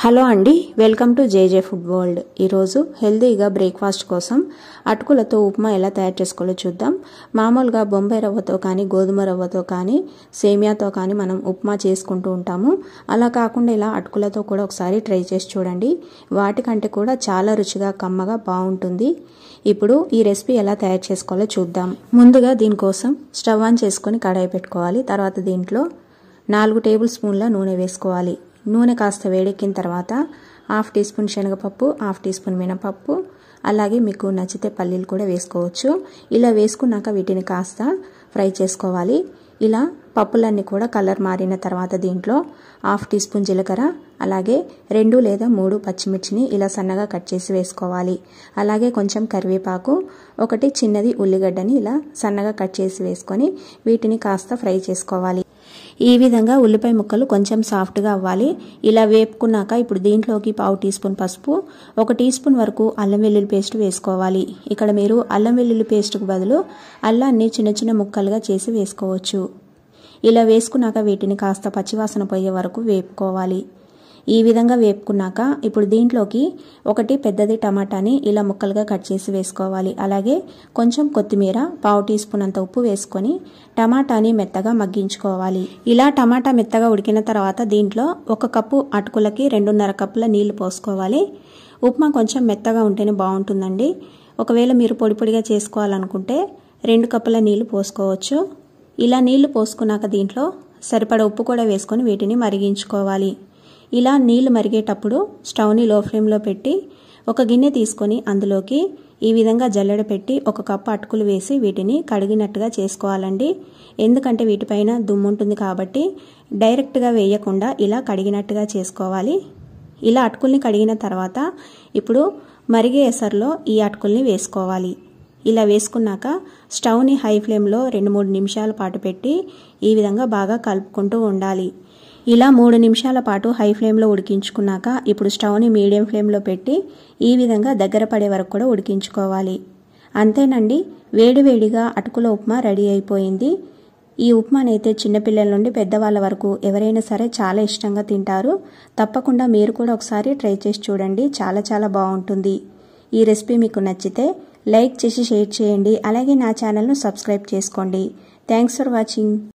hello అండి welcome to J ఫుడ్ food world హెల్దీగా బ్రేక్ఫాస్ట్ కోసం అటుకులతో ఉప్మా ఎలా తయారు చేసుకోవాలో చూద్దాం మామూలుగా బొంబాయి రవ్వతో కానీ గోధుమ రవ్వతో కానీ సేమియాతో కానీ మనం ఉప్మా చేసుకుంటూ ఉంటాము అలా కాకుండా ఇలా అటుకులతో కూడా ఒకసారి ట్రై చేసి చూడండి వాటికంటే కూడా చాలా రుచిగా కమ్మగా బాగుంటుంది ఇప్పుడు ఈ రెసిపీ ఎలా తయారు చేసుకోవాలో చూద్దాం ముందుగా దీనికోసం స్టవ్ ఆన్ చేసుకొని కడాయి పెట్టుకోవాలి తర్వాత దీంట్లో నాలుగు టేబుల్ స్పూన్ల నూనె వేసుకోవాలి నూనె కాస్త వేడెక్కిన తర్వాత హాఫ్ టీ స్పూన్ శనగపప్పు హాఫ్ టీ స్పూన్ మినపప్పు అలాగే మీకు నచ్చితే పల్లీలు కూడా వేసుకోవచ్చు ఇలా వేసుకున్నాక వీటిని కాస్త ఫ్రై చేసుకోవాలి ఇలా పప్పులన్నీ కూడా కలర్ మారిన తర్వాత దీంట్లో హాఫ్ టీ స్పూన్ జీలకర్ర అలాగే రెండు లేదా మూడు పచ్చిమిర్చిని ఇలా సన్నగా కట్ చేసి వేసుకోవాలి అలాగే కొంచెం కరివేపాకు ఒకటి చిన్నది ఉల్లిగడ్డని ఇలా సన్నగా కట్ చేసి వేసుకొని వీటిని కాస్త ఫ్రై చేసుకోవాలి ఈ విధంగా ఉల్లిపాయ ముక్కలు కొంచెం సాఫ్ట్గా అవ్వాలి ఇలా వేపుకున్నాక ఇప్పుడు దీంట్లోకి పావు టీ స్పూన్ పసుపు ఒక టీ స్పూన్ వరకు అల్లం వెల్లుల్లి పేస్ట్ వేసుకోవాలి ఇక్కడ మీరు అల్లం వెల్లుల్లి పేస్ట్కు బదులు అల్లాన్ని చిన్న చిన్న ముక్కలుగా చేసి వేసుకోవచ్చు ఇలా వేసుకున్నాక వీటిని కాస్త పచ్చివాసన పోయే వరకు వేపుకోవాలి ఈ విధంగా వేపుకున్నాక ఇప్పుడు దీంట్లోకి ఒకటి పెద్దది టమాటాని ఇలా ముక్కలుగా కట్ చేసి వేసుకోవాలి అలాగే కొంచెం కొత్తిమీర పావు టీ స్పూన్ అంత ఉప్పు వేసుకొని టమాటాని మెత్తగా మగ్గించుకోవాలి ఇలా టమాటా మెత్తగా ఉడికిన తర్వాత దీంట్లో ఒక కప్పు అటుకులకి రెండున్నర కప్పుల నీళ్లు పోసుకోవాలి ఉప్మా కొంచెం మెత్తగా ఉంటేనే బాగుంటుందండి ఒకవేళ మీరు పొడి పొడిగా చేసుకోవాలనుకుంటే రెండు కప్పుల నీళ్లు పోసుకోవచ్చు ఇలా నీళ్లు పోసుకున్నాక దీంట్లో సరిపడ ఉప్పు కూడా వేసుకొని వీటిని మరిగించుకోవాలి ఇలా నీళ్లు మరిగేటప్పుడు స్టవ్ని లో ఫ్లేమ్లో పెట్టి ఒక గిన్నె తీసుకొని అందులోకి ఈ విధంగా జల్లెడ పెట్టి ఒక కప్పు అటుకులు వేసి వీటిని కడిగినట్టుగా చేసుకోవాలండి ఎందుకంటే వీటిపైన దుమ్ము ఉంటుంది కాబట్టి డైరెక్ట్గా వేయకుండా ఇలా కడిగినట్టుగా చేసుకోవాలి ఇలా అటుకుల్ని కడిగిన తర్వాత ఇప్పుడు మరిగే ఎసర్లో ఈ అటుకుల్ని వేసుకోవాలి ఇలా వేసుకున్నాక స్టవ్ని హై ఫ్లేమ్లో రెండు మూడు నిమిషాల పాటు పెట్టి ఈ విధంగా బాగా కలుపుకుంటూ ఉండాలి ఇలా మూడు నిమిషాల పాటు హై ఫ్లేమ్లో ఉడికించుకున్నాక ఇప్పుడు స్టవ్ని మీడియం ఫ్లేమ్లో పెట్టి ఈ విధంగా దగ్గర పడే వరకు కూడా ఉడికించుకోవాలి అంతేనండి వేడివేడిగా అటుకుల ఉప్మా రెడీ అయిపోయింది ఈ ఉప్మానైతే చిన్నపిల్లల నుండి పెద్దవాళ్ళ వరకు ఎవరైనా సరే చాలా ఇష్టంగా తింటారు తప్పకుండా మీరు కూడా ఒకసారి ట్రై చేసి చూడండి చాలా చాలా బాగుంటుంది ఈ రెసిపీ మీకు నచ్చితే లైక్ చేసి షేర్ చేయండి అలాగే నా ఛానల్ను సబ్స్క్రైబ్ చేసుకోండి థ్యాంక్స్ ఫర్ వాచింగ్